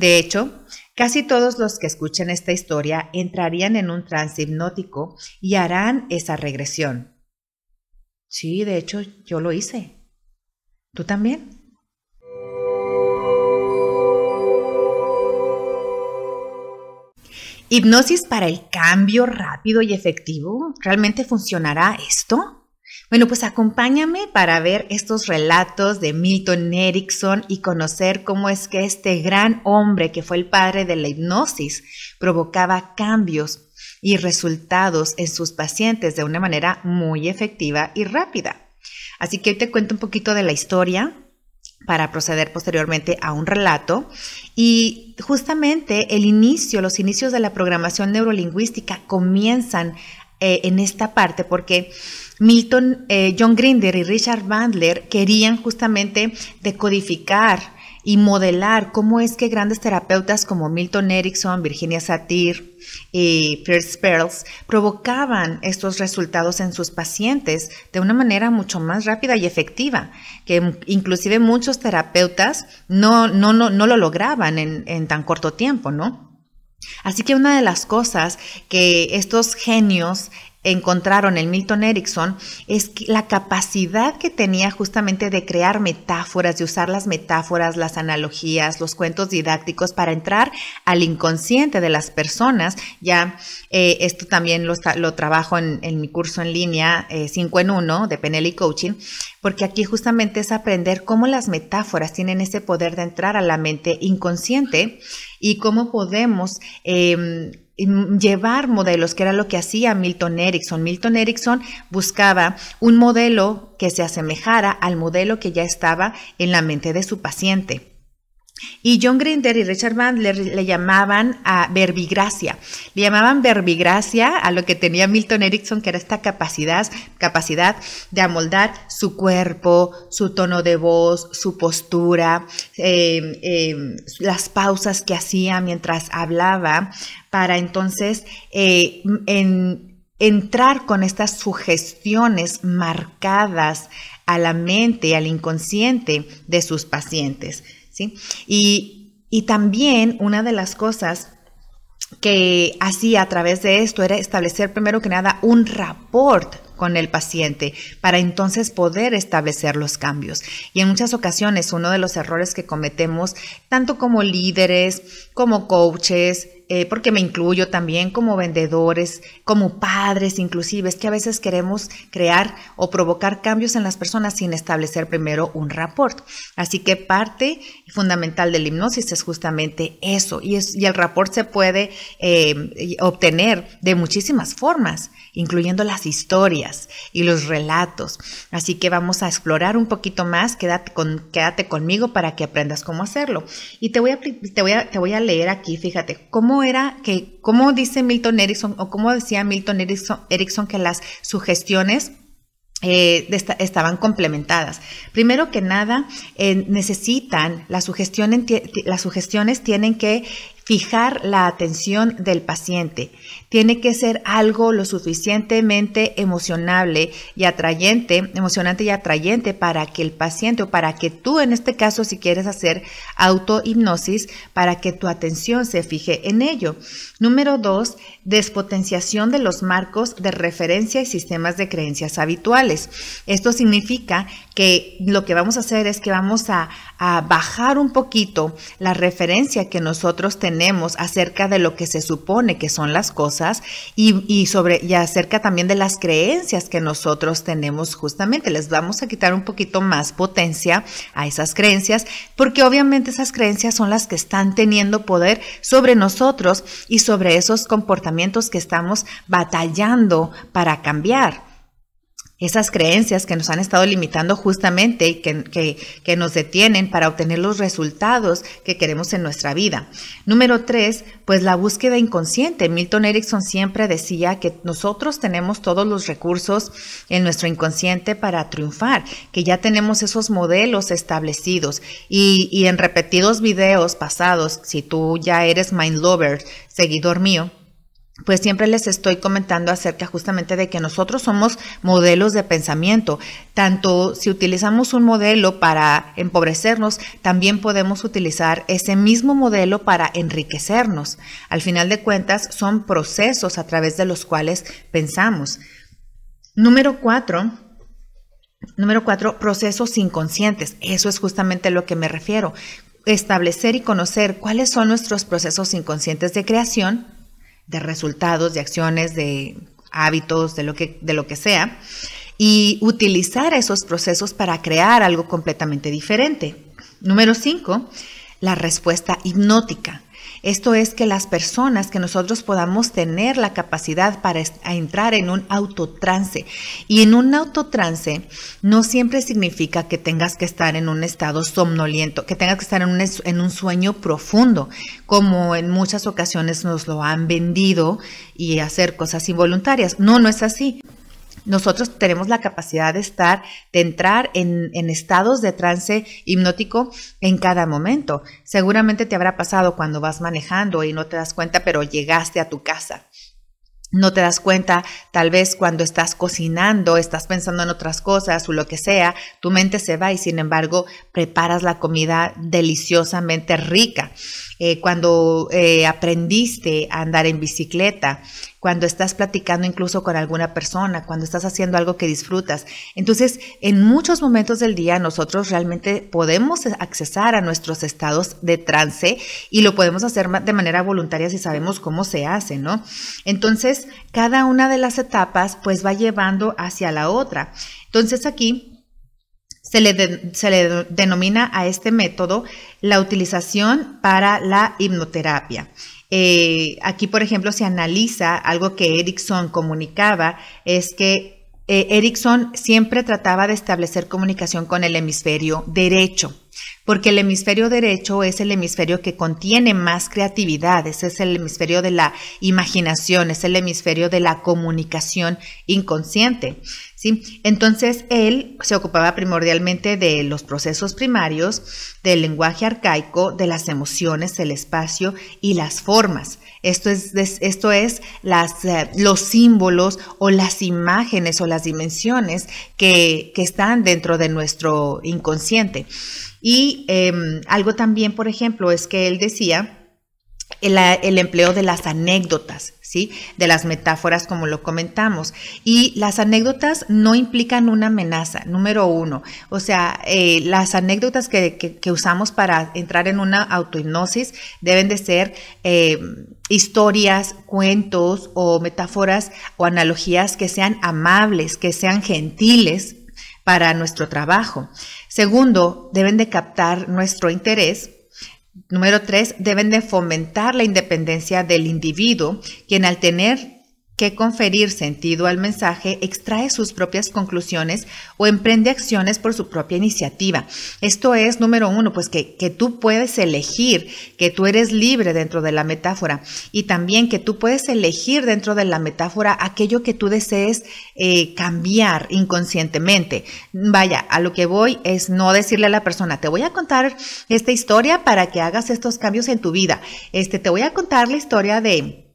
De hecho, casi todos los que escuchen esta historia entrarían en un trance hipnótico y harán esa regresión. Sí, de hecho, yo lo hice. ¿Tú también? ¿Hipnosis para el cambio rápido y efectivo? ¿Realmente funcionará esto? Bueno, pues acompáñame para ver estos relatos de Milton Erickson y conocer cómo es que este gran hombre que fue el padre de la hipnosis provocaba cambios y resultados en sus pacientes de una manera muy efectiva y rápida. Así que hoy te cuento un poquito de la historia para proceder posteriormente a un relato y justamente el inicio, los inicios de la programación neurolingüística comienzan eh, en esta parte porque Milton, eh, John Grinder y Richard Bandler querían justamente decodificar y modelar cómo es que grandes terapeutas como Milton Erickson, Virginia Satir y Pierce Perls provocaban estos resultados en sus pacientes de una manera mucho más rápida y efectiva, que inclusive muchos terapeutas no, no, no, no lo lograban en, en tan corto tiempo, ¿no? Así que una de las cosas que estos genios encontraron en Milton Erickson es la capacidad que tenía justamente de crear metáforas, de usar las metáforas, las analogías, los cuentos didácticos para entrar al inconsciente de las personas. Ya eh, esto también lo, lo trabajo en, mi curso en línea 5 eh, en 1 de Penelli Coaching, porque aquí justamente es aprender cómo las metáforas tienen ese poder de entrar a la mente inconsciente y cómo podemos... Em, llevar modelos, que era lo que hacía Milton Erickson. Milton Erickson buscaba un modelo que se asemejara al modelo que ya estaba en la mente de su paciente. Y John Grinder y Richard Mann le, llamaban a verbigracia. Le llamaban verbigracia a lo que tenía Milton Erickson, que era esta capacidad, capacidad de amoldar su cuerpo, su tono de voz, su postura, em, em, las pausas que hacía mientras hablaba, para entonces eh, entrar con estas sugestiones marcadas a la mente y al inconsciente de sus pacientes. Y, y también una de las cosas que hacía a través de esto era establecer primero que nada un rapport con el paciente para entonces poder establecer los cambios. Y en muchas ocasiones uno de los errores que cometemos, tanto como líderes, como coaches, eh, porque me incluyo también como vendedores, como padres inclusive, es que a veces queremos crear o provocar cambios en las personas sin establecer primero un rapport. Así que parte fundamental de la hipnosis es justamente eso, y, es, y el rapport se puede eh, obtener de muchísimas formas, incluyendo las historias y los relatos. Así que vamos a explorar un poquito más, quédate, con, quédate conmigo para que aprendas cómo hacerlo. Y te voy te voy te voy a leer aquí, fíjate, cómo era que, como dice Milton Erickson o como decía Milton Erickson, que las sugestiones eh, estaban complementadas. Primero que nada, eh, necesitan, la sugestión las sugestiones tienen que fijar la atención del paciente. Tiene que ser algo lo suficientemente emocionable y atrayente, emocionante y atrayente para que el paciente o para que tú en este caso si quieres hacer autohipnosis, para que tu atención se fije en ello. Número dos, despotenciación de los marcos de referencia y sistemas de creencias habituales. Esto significa que lo que vamos a hacer es que vamos a, bajar un poquito la referencia que nosotros tenemos acerca de lo que se supone que son las cosas y, sobre y acerca también de las creencias que nosotros tenemos justamente. Les vamos a quitar un poquito más potencia a esas creencias porque obviamente esas creencias son las que están teniendo poder sobre nosotros y sobre esos comportamientos que estamos batallando para cambiar esas creencias que nos han estado limitando justamente y que, que, nos detienen para obtener los resultados que queremos en nuestra vida. Número tres, pues la búsqueda inconsciente. Milton Erickson siempre decía que nosotros tenemos todos los recursos en nuestro inconsciente para triunfar, que ya tenemos esos modelos establecidos y, y en repetidos videos pasados, si tú ya eres mind lover, seguidor mío, pues siempre les estoy comentando acerca justamente de que nosotros somos modelos de pensamiento. Tanto si utilizamos un modelo para empobrecernos, también podemos utilizar ese mismo modelo para enriquecernos. Al final de cuentas, son procesos a través de los cuales pensamos. Número cuatro, Número cuatro, procesos inconscientes. Eso es justamente a lo que me refiero. Establecer y conocer cuáles son nuestros procesos inconscientes de creación de resultados, de acciones, de hábitos, de lo que, de lo que sea, y utilizar esos procesos para crear algo completamente diferente. Número cinco, la respuesta hipnótica. Esto es que las personas, que nosotros podamos tener la capacidad para entrar en un autotrance. Y en un autotrance no siempre significa que tengas que estar en un estado somnoliento, que tengas que estar en un, en un sueño profundo, como en muchas ocasiones nos lo han vendido y hacer cosas involuntarias. No, no es así. Nosotros tenemos la capacidad de estar, de entrar en, en, estados de trance hipnótico en cada momento. Seguramente te habrá pasado cuando vas manejando y no te das cuenta, pero llegaste a tu casa. No te das cuenta, tal vez cuando estás cocinando, estás pensando en otras cosas o lo que sea, tu mente se va y sin embargo preparas la comida deliciosamente rica. Eh, cuando eh, aprendiste a andar en bicicleta, cuando estás platicando incluso con alguna persona, cuando estás haciendo algo que disfrutas. Entonces, en muchos momentos del día nosotros realmente podemos accesar a nuestros estados de trance y lo podemos hacer de manera voluntaria si sabemos cómo se hace, ¿no? Entonces, cada una de las etapas pues va llevando hacia la otra. Entonces aquí se le, denomina a este método la utilización para la hipnoterapia. Eh, aquí, por ejemplo, se analiza algo que Erickson comunicaba, es que eh, Erickson siempre trataba de establecer comunicación con el hemisferio derecho porque el hemisferio derecho es el hemisferio que contiene más creatividad, es el hemisferio de la imaginación, es el hemisferio de la comunicación inconsciente. Entonces, él se ocupaba primordialmente de los procesos primarios, del lenguaje arcaico, de las emociones, el espacio y las formas. Esto es, esto es eh, los símbolos o las imágenes o las dimensiones que están dentro de nuestro inconsciente. Y em, algo también, por ejemplo, es que él decía el, empleo de las anécdotas, ¿sí? De las metáforas, como lo comentamos. Y las anécdotas no implican una amenaza, número uno. O sea, eh, las anécdotas que, usamos para entrar en una autohipnosis deben de ser em, historias, cuentos o metáforas o analogías que sean amables, que sean gentiles para nuestro trabajo. Segundo, deben de captar nuestro interés. Número tres, deben de fomentar la independencia del individuo, quien al tener que conferir sentido al mensaje, extrae sus propias conclusiones o emprende acciones por su propia iniciativa. Esto es, número uno, pues que, tú puedes elegir, que tú eres libre dentro de la metáfora y también que tú puedes elegir dentro de la metáfora aquello que tú desees eh, cambiar inconscientemente. Vaya, a lo que voy es no decirle a la persona, te voy a contar esta historia para que hagas estos cambios en tu vida. Este, te voy a contar la historia de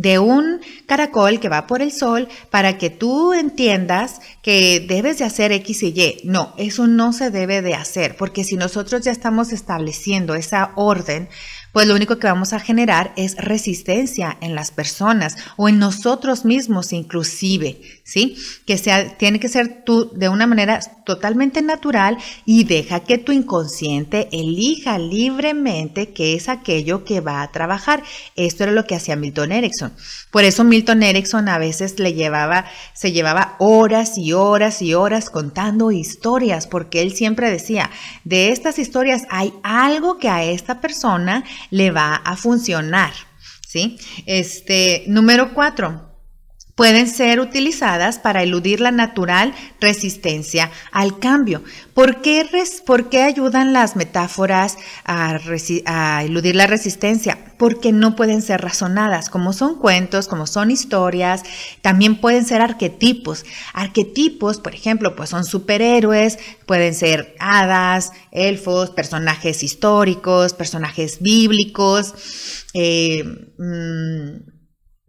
de un caracol que va por el sol para que tú entiendas que debes de hacer X y Y. No, eso no se debe de hacer, porque si nosotros ya estamos estableciendo esa orden, pues lo único que vamos a generar es resistencia en las personas o en nosotros mismos inclusive. ¿sí? Que sea, tiene que ser tú de una manera totalmente natural y deja que tu inconsciente elija libremente qué es aquello que va a trabajar. Esto era lo que hacía Milton Erickson. Por eso Milton Erickson a veces le llevaba, se llevaba horas y horas y horas contando historias, porque él siempre decía, de estas historias hay algo que a esta persona le va a funcionar. ¿Sí? Este, número cuatro, pueden ser utilizadas para eludir la natural resistencia al cambio. ¿Por qué, ayudan las metáforas a, eludir la resistencia? Porque no pueden ser razonadas, como son cuentos, como son historias, también pueden ser arquetipos. Arquetipos, por ejemplo, pues son superhéroes, pueden ser hadas, elfos, personajes históricos, personajes bíblicos. Eh, mm,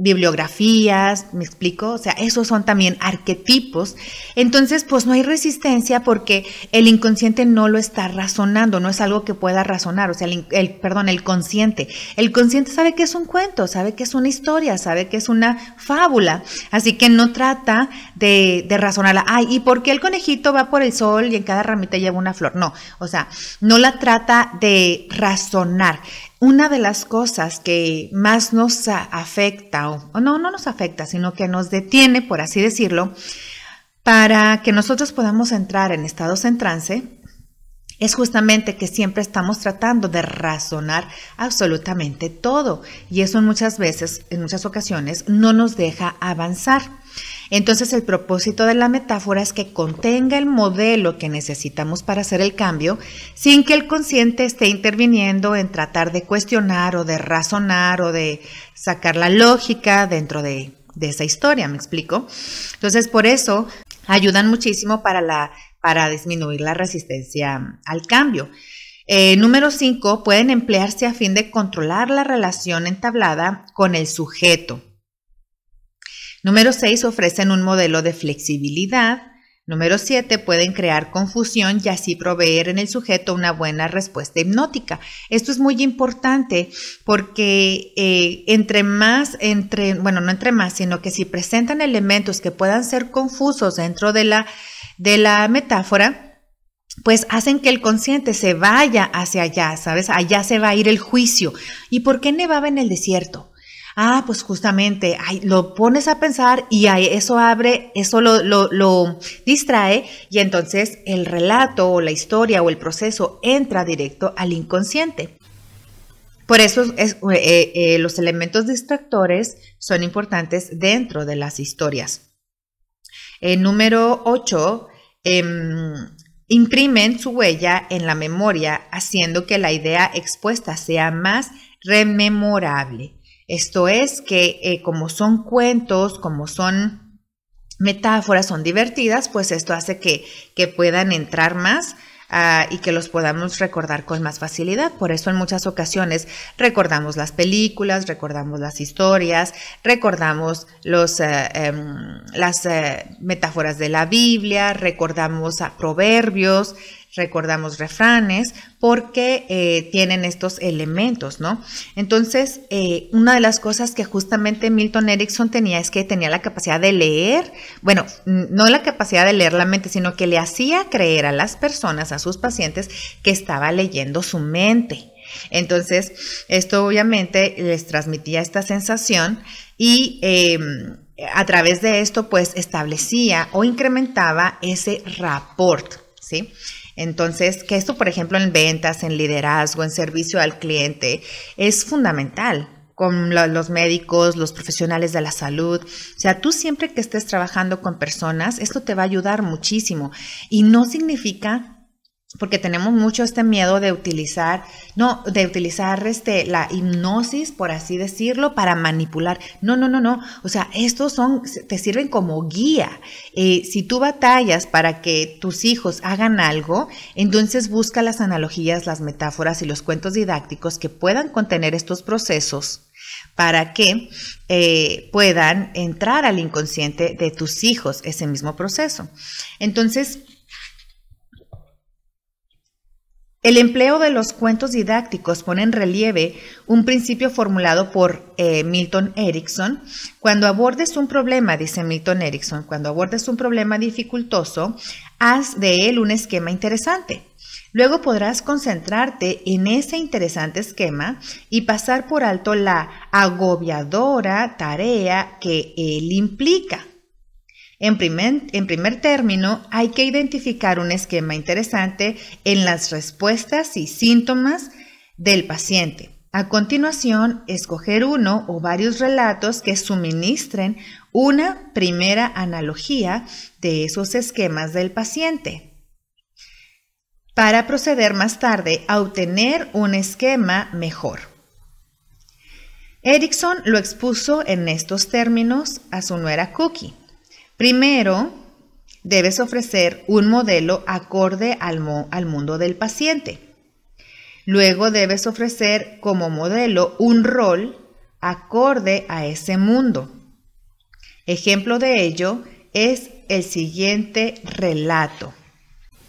bibliografías, me explico, o sea, esos son también arquetipos. Entonces, pues no hay resistencia porque el inconsciente no lo está razonando, no es algo que pueda razonar, o sea, el, perdón, el consciente. El consciente sabe que es un cuento, sabe que es una historia, sabe que es una fábula, así que no trata de, de razonarla. Ay, ¿y por qué el conejito va por el sol y en cada ramita lleva una flor? No, o sea, no la trata de razonar una de las cosas que más nos afecta, o, no, no nos afecta, sino que nos detiene, por así decirlo, para que nosotros podamos entrar en estados en trance, es justamente que siempre estamos tratando de razonar absolutamente todo y eso muchas veces, en muchas ocasiones, no nos deja avanzar. Entonces el propósito de la metáfora es que contenga el modelo que necesitamos para hacer el cambio sin que el consciente esté interviniendo en tratar de cuestionar o de razonar o de sacar la lógica dentro de, esa historia, ¿me explico? Entonces por eso ayudan muchísimo para, disminuir la resistencia al cambio. Eh, número cinco, Pueden emplearse a fin de controlar la relación entablada con el sujeto. Número 6. Ofrecen un modelo de flexibilidad. Número 7. Pueden crear confusión y así proveer en el sujeto una buena respuesta hipnótica. Esto es muy importante porque eh, entre más, entre, bueno, no entre más, sino que si presentan elementos que puedan ser confusos dentro de la, de la metáfora, pues hacen que el consciente se vaya hacia allá, ¿sabes? Allá se va a ir el juicio. ¿Y por qué nevaba en el desierto? Ah, pues justamente, ay, lo pones a pensar y eso abre, eso lo, lo, distrae y entonces el relato o la historia o el proceso entra directo al inconsciente. Por eso eh, eh, eh, los elementos distractores son importantes dentro de las historias. número 8, em, imprimen su huella en la memoria haciendo que la idea expuesta sea más rememorable. Esto es que eh, como son cuentos, como son metáforas, son divertidas, pues esto hace que, puedan entrar más ah, y que los podamos recordar con más facilidad. Por eso en muchas ocasiones recordamos las películas, recordamos las historias, recordamos los, eh, em, las eh, metáforas de la Biblia, recordamos a proverbios, recordamos refranes, porque eh, tienen estos elementos, ¿no? Entonces, eh, una de las cosas que justamente Milton Erickson tenía es que tenía la capacidad de leer, bueno, no la capacidad de leer la mente, sino que le hacía creer a las personas, a sus pacientes, que estaba leyendo su mente. Entonces, esto obviamente les transmitía esta sensación y... Em, a través de esto, pues establecía o incrementaba ese rapport, ¿sí? Entonces, que esto, por ejemplo, en ventas, en liderazgo, en servicio al cliente, es fundamental con los médicos, los profesionales de la salud. O sea, tú siempre que estés trabajando con personas, esto te va a ayudar muchísimo. Y no significa porque tenemos mucho este miedo de utilizar, no, de utilizar este, la hipnosis, por así decirlo, para manipular. No, no, no, no. O sea, estos son, te sirven como guía. Eh, si tú batallas para que tus hijos hagan algo, entonces busca las analogías, las metáforas y los cuentos didácticos que puedan contener estos procesos para que eh, puedan entrar al inconsciente de tus hijos ese mismo proceso. Entonces, El empleo de los cuentos didácticos pone en relieve un principio formulado por eh, Milton Erickson. Cuando abordes un problema, dice Milton Erickson, cuando abordes un problema dificultoso, haz de él un esquema interesante. Luego podrás concentrarte en ese interesante esquema y pasar por alto la agobiadora tarea que él implica. En primer, término, hay que identificar un esquema interesante en las respuestas y síntomas del paciente. A continuación, escoger uno o varios relatos que suministren una primera analogía de esos esquemas del paciente para proceder más tarde a obtener un esquema mejor. Erickson lo expuso en estos términos a su nuera Cookie. Primero, debes ofrecer un modelo acorde al, mundo del paciente. Luego debes ofrecer como modelo un rol acorde a ese mundo. Ejemplo de ello es el siguiente relato.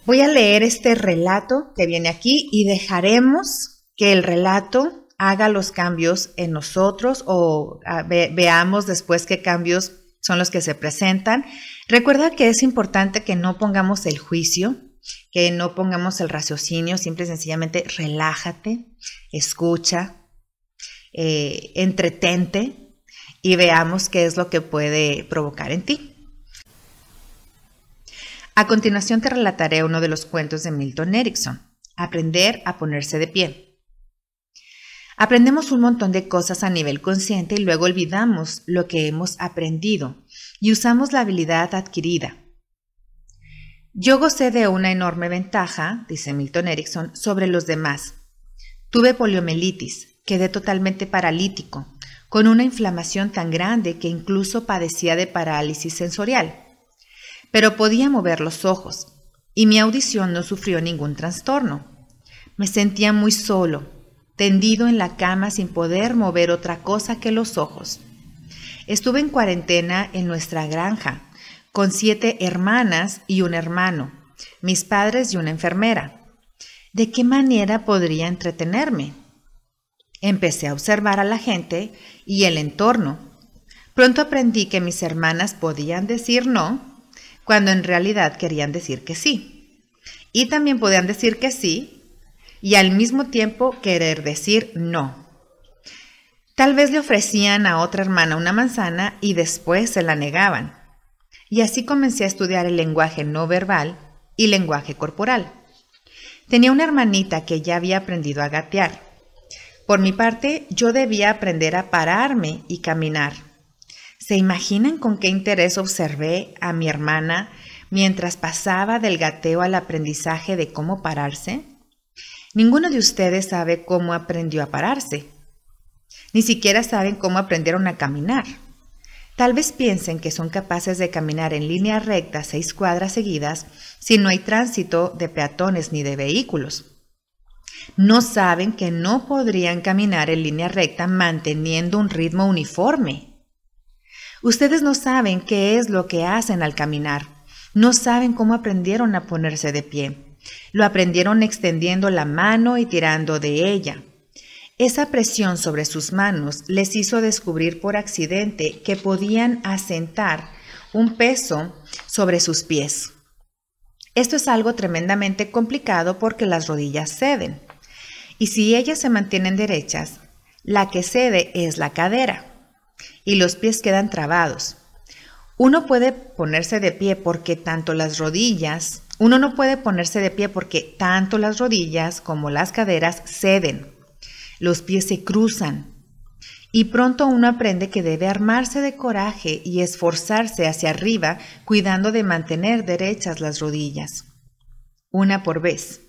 Voy a leer este relato que viene aquí y dejaremos que el relato haga los cambios en nosotros o veamos después qué cambios son los que se presentan. Recuerda que es importante que no pongamos el juicio, que no pongamos el raciocinio, simple y sencillamente relájate, escucha, eh, entretente y veamos qué es lo que puede provocar en ti. A continuación te relataré uno de los cuentos de Milton Erickson, Aprender a ponerse de pie. Aprendemos un montón de cosas a nivel consciente y luego olvidamos lo que hemos aprendido y usamos la habilidad adquirida. Yo gocé de una enorme ventaja, dice Milton Erickson, sobre los demás. Tuve poliomielitis, quedé totalmente paralítico, con una inflamación tan grande que incluso padecía de parálisis sensorial. Pero podía mover los ojos y mi audición no sufrió ningún trastorno. Me sentía muy solo, tendido en la cama sin poder mover otra cosa que los ojos. Estuve en cuarentena en nuestra granja, con siete hermanas y un hermano, mis padres y una enfermera. ¿De qué manera podría entretenerme? Empecé a observar a la gente y el entorno. Pronto aprendí que mis hermanas podían decir no, cuando en realidad querían decir que sí. Y también podían decir que sí y al mismo tiempo querer decir no. Tal vez le ofrecían a otra hermana una manzana y después se la negaban. Y así comencé a estudiar el lenguaje no verbal y lenguaje corporal. Tenía una hermanita que ya había aprendido a gatear. Por mi parte, yo debía aprender a pararme y caminar. ¿Se imaginan con qué interés observé a mi hermana mientras pasaba del gateo al aprendizaje de cómo pararse? Ninguno de ustedes sabe cómo aprendió a pararse. Ni siquiera saben cómo aprendieron a caminar. Tal vez piensen que son capaces de caminar en línea recta seis cuadras seguidas si no hay tránsito de peatones ni de vehículos. No saben que no podrían caminar en línea recta manteniendo un ritmo uniforme. Ustedes no saben qué es lo que hacen al caminar. No saben cómo aprendieron a ponerse de pie. Lo aprendieron extendiendo la mano y tirando de ella. Esa presión sobre sus manos les hizo descubrir por accidente que podían asentar un peso sobre sus pies. Esto es algo tremendamente complicado porque las rodillas ceden. Y si ellas se mantienen derechas, la que cede es la cadera y los pies quedan trabados. Uno puede ponerse de pie porque tanto las rodillas uno no puede ponerse de pie porque tanto las rodillas como las caderas ceden, los pies se cruzan y pronto uno aprende que debe armarse de coraje y esforzarse hacia arriba cuidando de mantener derechas las rodillas, una por vez.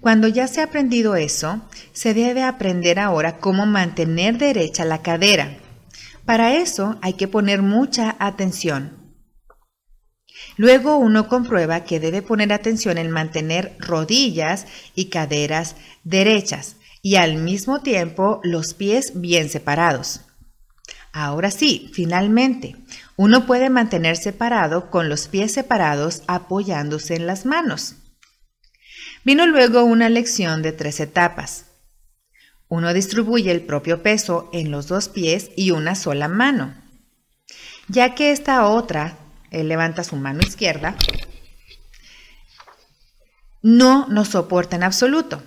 Cuando ya se ha aprendido eso, se debe aprender ahora cómo mantener derecha la cadera. Para eso hay que poner mucha atención. Luego uno comprueba que debe poner atención en mantener rodillas y caderas derechas y al mismo tiempo los pies bien separados. Ahora sí, finalmente, uno puede mantenerse parado con los pies separados apoyándose en las manos. Vino luego una lección de tres etapas. Uno distribuye el propio peso en los dos pies y una sola mano, ya que esta otra él levanta su mano izquierda, no nos soporta en absoluto.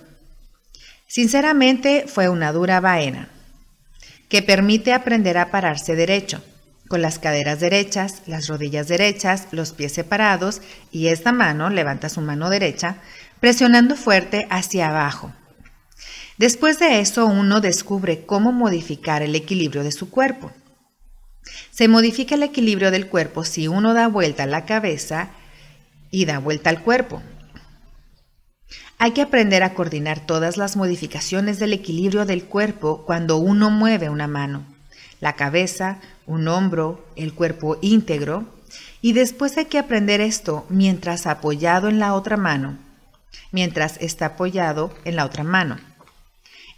Sinceramente fue una dura vaena que permite aprender a pararse derecho, con las caderas derechas, las rodillas derechas, los pies separados y esta mano levanta su mano derecha, presionando fuerte hacia abajo. Después de eso uno descubre cómo modificar el equilibrio de su cuerpo. Se modifica el equilibrio del cuerpo si uno da vuelta la cabeza y da vuelta al cuerpo. Hay que aprender a coordinar todas las modificaciones del equilibrio del cuerpo cuando uno mueve una mano, la cabeza, un hombro, el cuerpo íntegro, y después hay que aprender esto mientras apoyado en la otra mano, mientras está apoyado en la otra mano.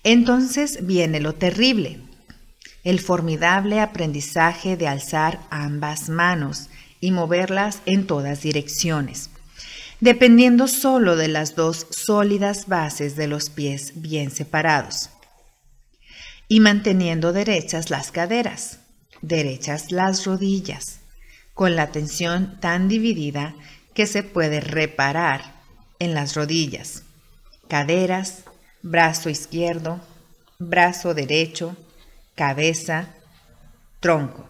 Entonces viene lo terrible el formidable aprendizaje de alzar ambas manos y moverlas en todas direcciones, dependiendo solo de las dos sólidas bases de los pies bien separados y manteniendo derechas las caderas, derechas las rodillas, con la tensión tan dividida que se puede reparar en las rodillas, caderas, brazo izquierdo, brazo derecho, cabeza, tronco.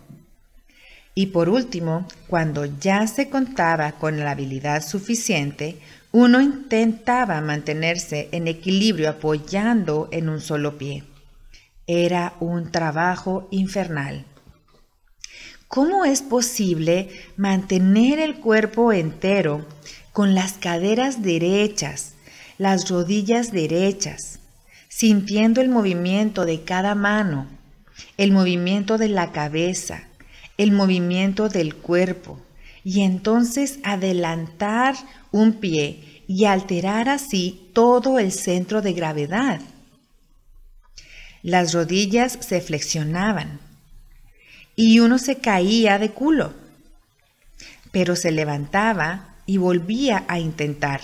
Y por último, cuando ya se contaba con la habilidad suficiente, uno intentaba mantenerse en equilibrio apoyando en un solo pie. Era un trabajo infernal. ¿Cómo es posible mantener el cuerpo entero con las caderas derechas, las rodillas derechas, sintiendo el movimiento de cada mano, el movimiento de la cabeza, el movimiento del cuerpo y entonces adelantar un pie y alterar así todo el centro de gravedad. Las rodillas se flexionaban y uno se caía de culo, pero se levantaba y volvía a intentar.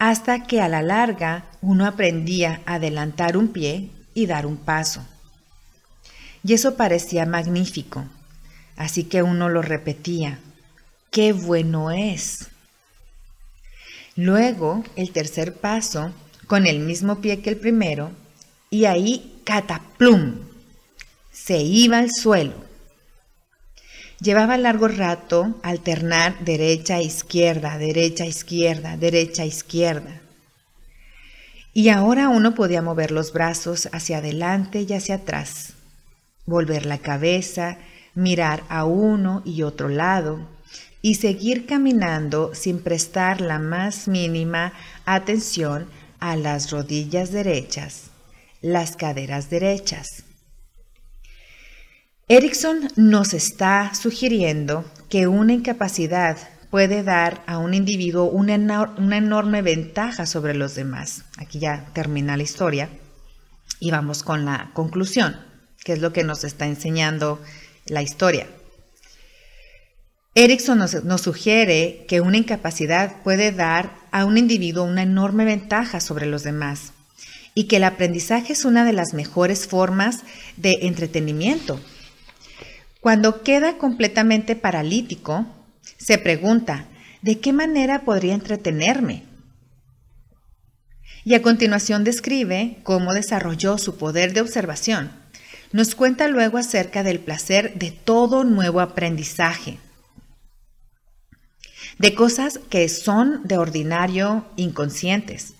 Hasta que a la larga uno aprendía a adelantar un pie dar un paso. Y eso parecía magnífico, así que uno lo repetía. ¡Qué bueno es! Luego, el tercer paso, con el mismo pie que el primero, y ahí cataplum, se iba al suelo. Llevaba largo rato alternar derecha, izquierda, derecha, izquierda, derecha, izquierda. Y ahora uno podía mover los brazos hacia adelante y hacia atrás, volver la cabeza, mirar a uno y otro lado y seguir caminando sin prestar la más mínima atención a las rodillas derechas, las caderas derechas. Erickson nos está sugiriendo que una incapacidad puede dar a un individuo una, enorme ventaja sobre los demás. Aquí ya termina la historia y vamos con la conclusión, que es lo que nos está enseñando la historia. Erickson nos, sugiere que una incapacidad puede dar a un individuo una enorme ventaja sobre los demás y que el aprendizaje es una de las mejores formas de entretenimiento. Cuando queda completamente paralítico, se pregunta, ¿de qué manera podría entretenerme? Y a continuación describe cómo desarrolló su poder de observación. Nos cuenta luego acerca del placer de todo nuevo aprendizaje, de cosas que son de ordinario inconscientes,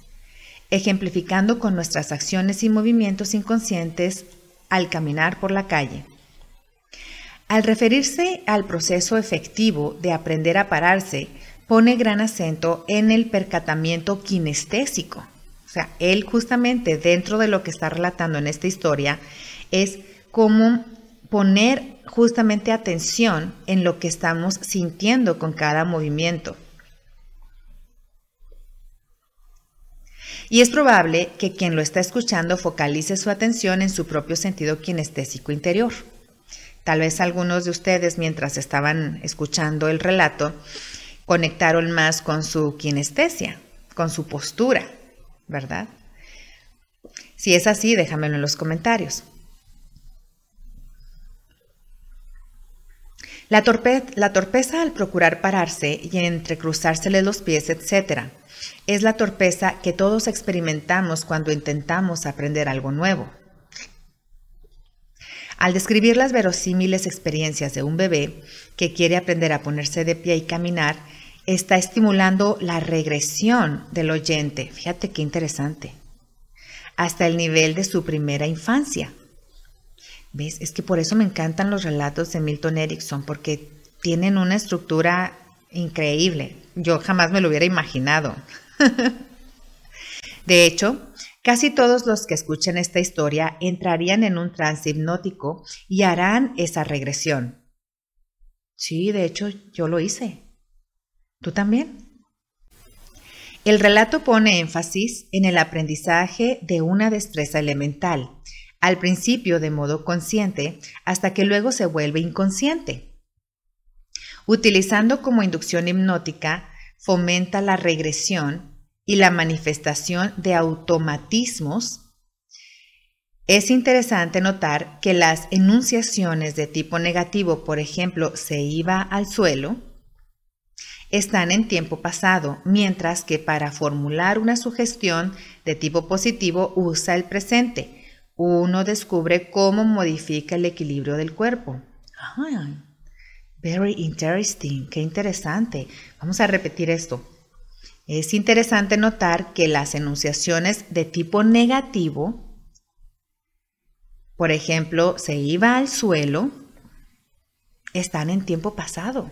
ejemplificando con nuestras acciones y movimientos inconscientes al caminar por la calle. Al referirse al proceso efectivo de aprender a pararse, pone gran acento en el percatamiento kinestésico. O sea, él justamente dentro de lo que está relatando en esta historia es cómo poner justamente atención en lo que estamos sintiendo con cada movimiento. Y es probable que quien lo está escuchando focalice su atención en su propio sentido kinestésico interior. Tal vez algunos de ustedes mientras estaban escuchando el relato conectaron más con su kinestesia, con su postura, ¿verdad? Si es así, déjamelo en los comentarios. La, torpeza al procurar pararse y entrecruzársele los pies, etc., es la torpeza que todos experimentamos cuando intentamos aprender algo nuevo. Al describir las verosímiles experiencias de un bebé que quiere aprender a ponerse de pie y caminar, está estimulando la regresión del oyente. Fíjate qué interesante. Hasta el nivel de su primera infancia. ¿Ves? Es que por eso me encantan los relatos de Milton Erickson, porque tienen una estructura increíble. Yo jamás me lo hubiera imaginado. de hecho, Casi todos los que escuchen esta historia entrarían en un trance hipnótico y harán esa regresión. Sí, de hecho, yo lo hice. ¿Tú también? El relato pone énfasis en el aprendizaje de una destreza elemental, al principio de modo consciente hasta que luego se vuelve inconsciente. Utilizando como inducción hipnótica, fomenta la regresión y la manifestación de automatismos, es interesante notar que las enunciaciones de tipo negativo, por ejemplo, se iba al suelo, están en tiempo pasado, mientras que para formular una sugestión de tipo positivo usa el presente. Uno descubre cómo modifica el equilibrio del cuerpo. Muy very interesting, qué interesante. Vamos a repetir esto. Es interesante notar que las enunciaciones de tipo negativo, por ejemplo, se iba al suelo, están en tiempo pasado.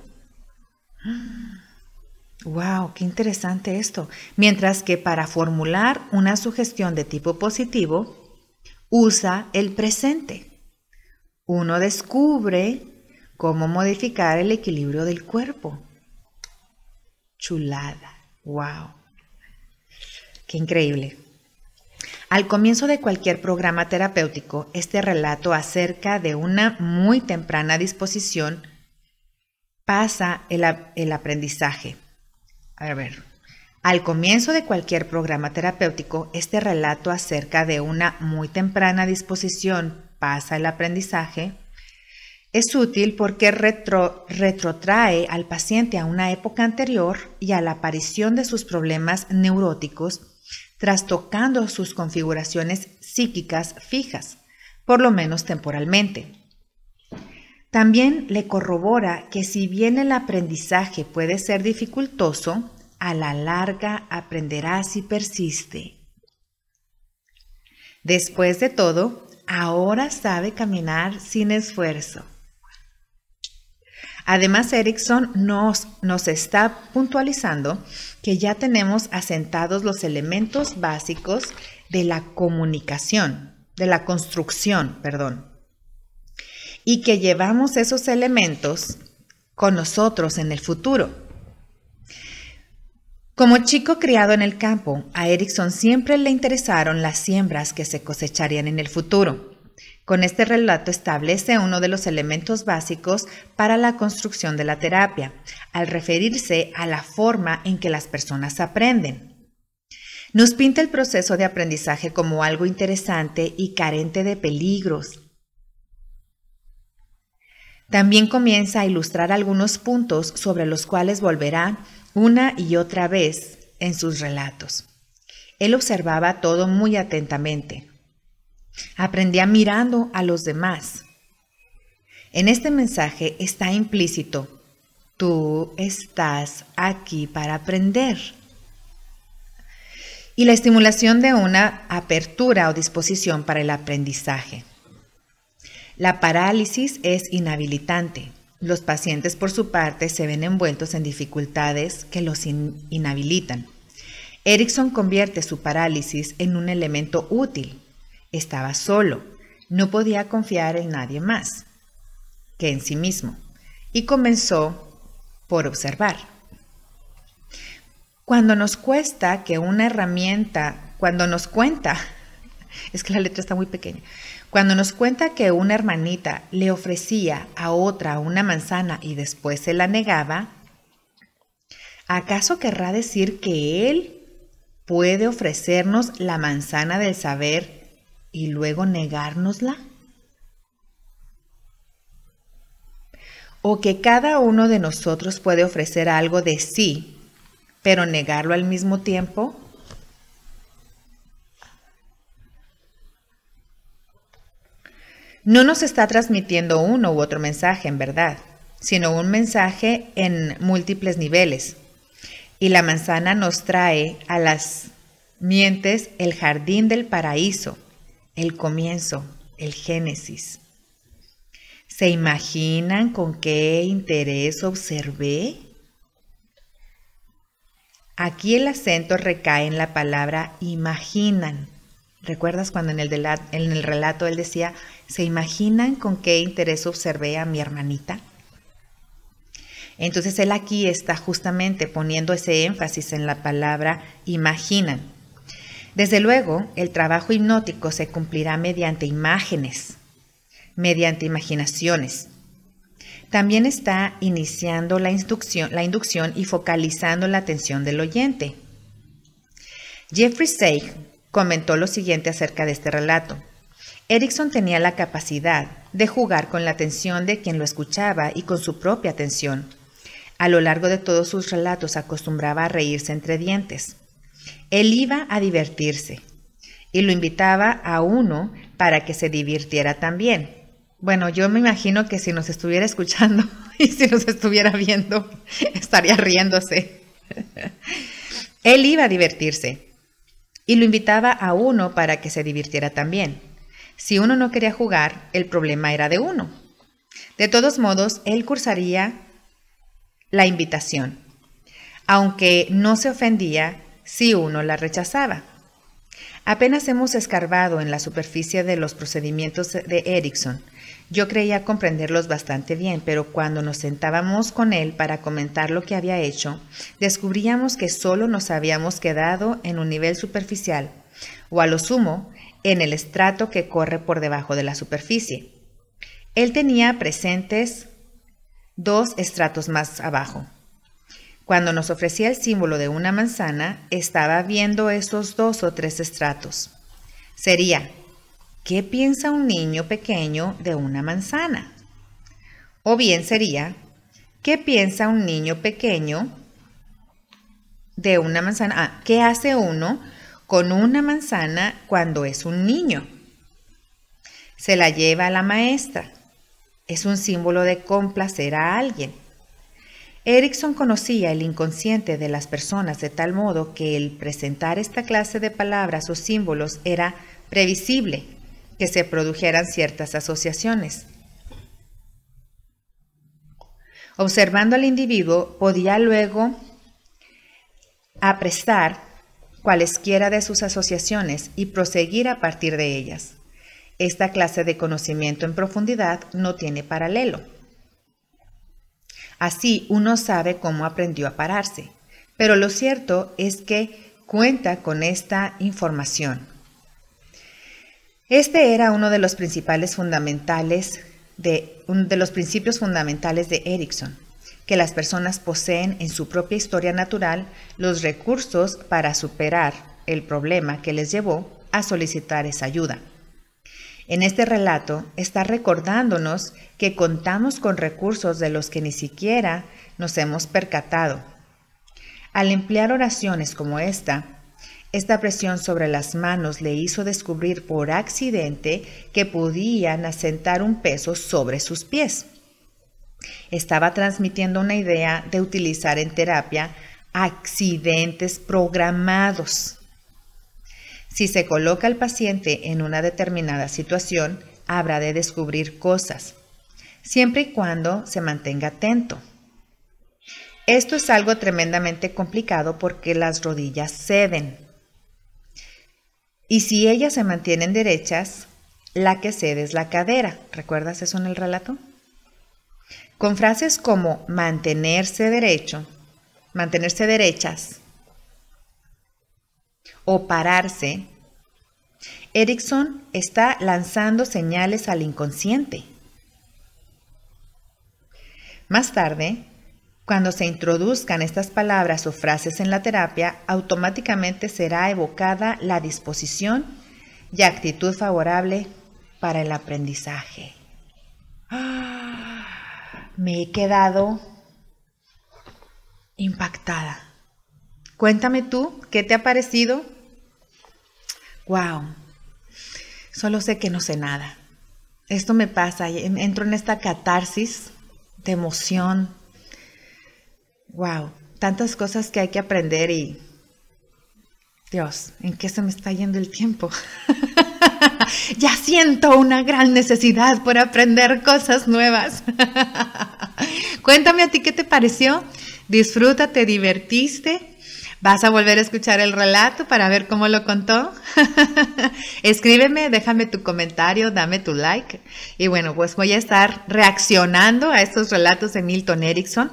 ¡Wow! ¡Qué interesante esto! Mientras que para formular una sugestión de tipo positivo, usa el presente. Uno descubre cómo modificar el equilibrio del cuerpo. Chulada. ¡Wow! ¡Qué increíble! Al comienzo de cualquier programa terapéutico, este relato acerca de una muy temprana disposición pasa el, aprendizaje. A ver, al comienzo de cualquier programa terapéutico, este relato acerca de una muy temprana disposición pasa el aprendizaje, es útil porque retrotrae al paciente a una época anterior y a la aparición de sus problemas neuróticos, trastocando sus configuraciones psíquicas fijas, por lo menos temporalmente. También le corrobora que si bien el aprendizaje puede ser dificultoso, a la larga aprenderá si persiste. Después de todo, ahora sabe caminar sin esfuerzo. Además, Erickson nos, nos está puntualizando que ya tenemos asentados los elementos básicos de la comunicación, de la construcción, perdón, y que llevamos esos elementos con nosotros en el futuro. Como chico criado en el campo, a Erickson siempre le interesaron las siembras que se cosecharían en el futuro. Con este relato establece uno de los elementos básicos para la construcción de la terapia, al referirse a la forma en que las personas aprenden. Nos pinta el proceso de aprendizaje como algo interesante y carente de peligros. También comienza a ilustrar algunos puntos sobre los cuales volverá una y otra vez en sus relatos. Él observaba todo muy atentamente, Aprendía mirando a los demás. En este mensaje está implícito, tú estás aquí para aprender. Y la estimulación de una apertura o disposición para el aprendizaje. La parálisis es inhabilitante. Los pacientes, por su parte, se ven envueltos en dificultades que los inhabilitan. Erickson convierte su parálisis en un elemento útil estaba solo, no podía confiar en nadie más que en sí mismo, y comenzó por observar. Cuando nos cuesta que una herramienta, cuando nos cuenta, es que la letra está muy pequeña, cuando nos cuenta que una hermanita le ofrecía a otra una manzana y después se la negaba, ¿acaso querrá decir que él puede ofrecernos la manzana del saber y luego negárnosla? ¿O que cada uno de nosotros puede ofrecer algo de sí, pero negarlo al mismo tiempo? No nos está transmitiendo uno u otro mensaje, en verdad, sino un mensaje en múltiples niveles. Y la manzana nos trae a las mientes el jardín del paraíso el comienzo, el Génesis. ¿Se imaginan con qué interés observé? Aquí el acento recae en la palabra imaginan. ¿Recuerdas cuando en el, relato él decía, ¿se imaginan con qué interés observé a mi hermanita? Entonces él aquí está justamente poniendo ese énfasis en la palabra imaginan. Desde luego, el trabajo hipnótico se cumplirá mediante imágenes, mediante imaginaciones. También está iniciando la, inducción y focalizando la atención del oyente. Jeffrey Sage comentó lo siguiente acerca de este relato. Erickson tenía la capacidad de jugar con la atención de quien lo escuchaba y con su propia atención. A lo largo de todos sus relatos acostumbraba a reírse entre dientes. Él iba a divertirse y lo invitaba a uno para que se divirtiera también. Bueno, yo me imagino que si nos estuviera escuchando y si nos estuviera viendo, estaría riéndose. Él iba a divertirse y lo invitaba a uno para que se divirtiera también. Si uno no quería jugar, el problema era de uno. De todos modos, él cursaría la invitación. Aunque no se ofendía, si uno la rechazaba. Apenas hemos escarbado en la superficie de los procedimientos de Erickson. Yo creía comprenderlos bastante bien, pero cuando nos sentábamos con él para comentar lo que había hecho, descubríamos que solo nos habíamos quedado en un nivel superficial, o a lo sumo, en el estrato que corre por debajo de la superficie. Él tenía presentes dos estratos más abajo, cuando nos ofrecía el símbolo de una manzana, estaba viendo esos dos o tres estratos. Sería, ¿qué piensa un niño pequeño de una manzana? O bien sería, ¿qué piensa un niño pequeño de una manzana? Ah, ¿qué hace uno con una manzana cuando es un niño? Se la lleva a la maestra. Es un símbolo de complacer a alguien. Erickson conocía el inconsciente de las personas de tal modo que el presentar esta clase de palabras o símbolos era previsible que se produjeran ciertas asociaciones. Observando al individuo, podía luego aprestar cualesquiera de sus asociaciones y proseguir a partir de ellas. Esta clase de conocimiento en profundidad no tiene paralelo. Así uno sabe cómo aprendió a pararse, pero lo cierto es que cuenta con esta información. Este era uno de los principales fundamentales de, uno de los principios fundamentales de Erickson, que las personas poseen en su propia historia natural los recursos para superar el problema que les llevó a solicitar esa ayuda. En este relato está recordándonos que contamos con recursos de los que ni siquiera nos hemos percatado. Al emplear oraciones como esta, esta presión sobre las manos le hizo descubrir por accidente que podían asentar un peso sobre sus pies. Estaba transmitiendo una idea de utilizar en terapia accidentes programados. Si se coloca al paciente en una determinada situación, habrá de descubrir cosas, siempre y cuando se mantenga atento. Esto es algo tremendamente complicado porque las rodillas ceden. Y si ellas se mantienen derechas, la que cede es la cadera. ¿Recuerdas eso en el relato? Con frases como mantenerse derecho, mantenerse derechas, o pararse, Erickson está lanzando señales al inconsciente. Más tarde, cuando se introduzcan estas palabras o frases en la terapia, automáticamente será evocada la disposición y actitud favorable para el aprendizaje. ¡Ah! Me he quedado impactada. Cuéntame tú, ¿qué te ha parecido? wow, solo sé que no sé nada. Esto me pasa, entro en esta catarsis de emoción. Wow, tantas cosas que hay que aprender y Dios, ¿en qué se me está yendo el tiempo? ya siento una gran necesidad por aprender cosas nuevas. Cuéntame a ti qué te pareció. Disfruta, te divertiste. Vas a volver a escuchar el relato para ver cómo lo contó. Escríbeme, déjame tu comentario, dame tu like. Y bueno, pues voy a estar reaccionando a estos relatos de Milton Erickson.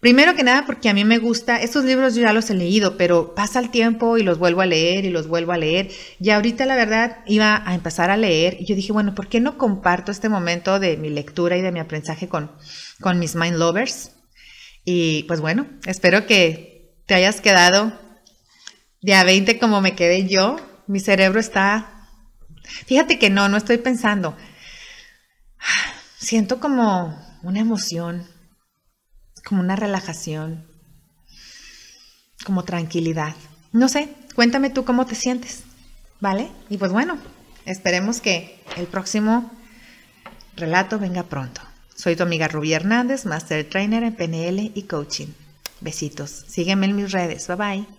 Primero que nada porque a mí me gusta, estos libros yo ya los he leído, pero pasa el tiempo y los vuelvo a leer y los vuelvo a leer. Y ahorita la verdad iba a empezar a leer y yo dije, bueno, ¿por qué no comparto este momento de mi lectura y de mi aprendizaje con, con mis mind lovers? Y pues bueno, espero que te hayas quedado de a 20 como me quedé yo. Mi cerebro está... Fíjate que no, no estoy pensando. Siento como una emoción, como una relajación, como tranquilidad. No sé, cuéntame tú cómo te sientes, ¿vale? Y pues bueno, esperemos que el próximo relato venga pronto. Soy tu amiga Rubí Hernández, Master Trainer en PNL y Coaching. Besitos. Sígueme en mis redes. Bye bye.